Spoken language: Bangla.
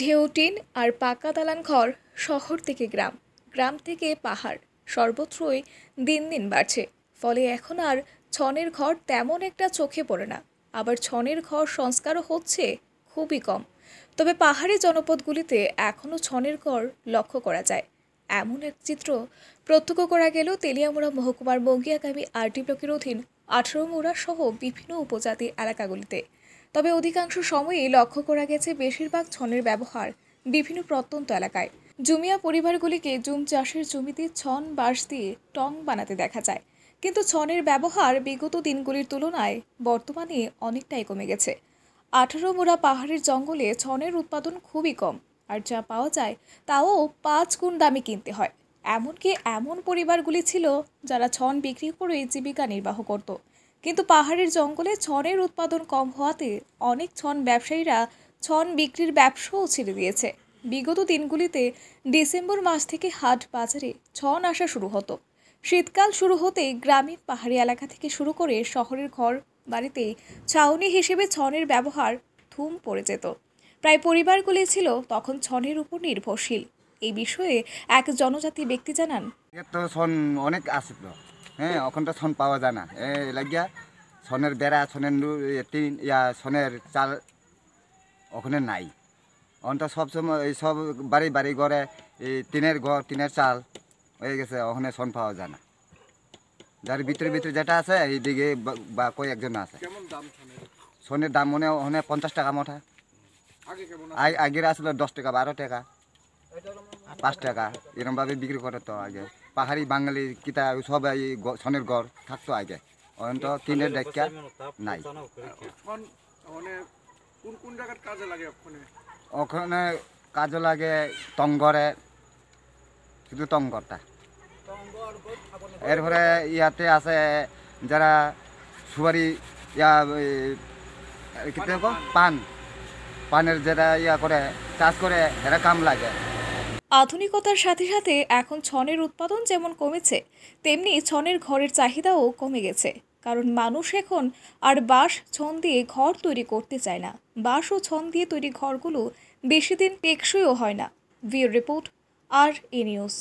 ঢেউটিন আর পাকা দালান ঘর শহর থেকে গ্রাম গ্রাম থেকে পাহাড় সর্বত্রই দিন দিন বাড়ছে ফলে এখন আর ছনের ঘর তেমন একটা চোখে পড়ে না আবার ছনের ঘর সংস্কারও হচ্ছে খুবই কম তবে পাহাড়ি জনপদগুলিতে এখনও ছনের ঘর লক্ষ্য করা যায় এমন এক চিত্র প্রত্যক্ষ করা গেল তেলিয়ামুড়া মহকুমার মঙ্গিয়াগামী আরটি ব্লকের অধীন আঠারোমুড়া সহ বিভিন্ন উপজাতি এলাকাগুলিতে তবে অধিকাংশ সময়েই লক্ষ্য করা গেছে বেশিরভাগ ছনের ব্যবহার বিভিন্ন প্রত্যন্ত এলাকায় জুমিয়া পরিবারগুলিকে জুম চাষের জমিতে ছন বাঁশ দিয়ে টং বানাতে দেখা যায় কিন্তু ছনের ব্যবহার বিগত দিনগুলির তুলনায় বর্তমানে অনেকটাই কমে গেছে আঠারো মোড়া পাহাড়ের জঙ্গলে ছনের উৎপাদন খুবই কম আর যা পাওয়া যায় তাও পাঁচ গুণ দামে কিনতে হয় এমনকি এমন পরিবারগুলি ছিল যারা ছন বিক্রি করে জীবিকা নির্বাহ করত কিন্তু পাহাড়ের জঙ্গলে ছনের উৎপাদন কম হওয়াতে অনেক ছন ব্যবসায়ীরা ছন বিক্রির ব্যবসাও ছেড়ে দিয়েছে বিগত দিনগুলিতে ডিসেম্বর মাস থেকে হাট বাজারে ছন আসা শুরু হতো শীতকাল শুরু হতেই গ্রামীণ পাহাড়ি এলাকা থেকে শুরু করে শহরের ঘর বাড়িতে ছাউনি হিসেবে ছনের ব্যবহার ধুম পড়ে যেত প্রায় পরিবারগুলি ছিল তখন ছনের উপর নির্ভরশীল এই বিষয়ে এক জনজাতি ব্যক্তি জানান অনেক আসতো হ্যাঁ ওখানটা সন পাওয়া যায় না লাগিয়া সনের বেড়া সনের টিন ইয়া সনের চাল ওখানে নাই ওখানটা সব সময় এই সব বাড়ি বাড়ি ঘরে এই টিনের ঘর টিনের চাল হয়ে গেছে ওখানে সন পাওয়া যায় না যার ভিতরে ভিতরে যেটা আছে এইদিকে বা কই একজন আছে সোনের দাম মনে ওখানে পঞ্চাশ টাকা মোটা আগের আসলে দশ টাকা বারো টাকা পাঁচ টাকা এরমভাবে বিক্রি করে তো আগে পাহাড়ি বাঙালি কিতা সবাই সনের ঘর থাকতো আগে অন্ত তিনের দেখা নাই ওখানে কাজে লাগে টঙ্গরে শুধু টঙ্গরটা এরপরে ইয়াতে আছে যারা সুবারি ইয়া কি পান পানের যারা ইয়া করে চাষ করে হেরা কাম লাগে আধুনিকতার সাথে সাথে এখন ছনের উৎপাদন যেমন কমেছে তেমনি ছনের ঘরের চাহিদাও কমে গেছে কারণ মানুষ এখন আর বাঁশ ছন দিয়ে ঘর তৈরি করতে চায় না বাঁশ ও ছন দিয়ে তৈরি ঘরগুলো বেশি দিন টেকসইও হয় না ভিউ রিপোর্ট আর এ নিউজ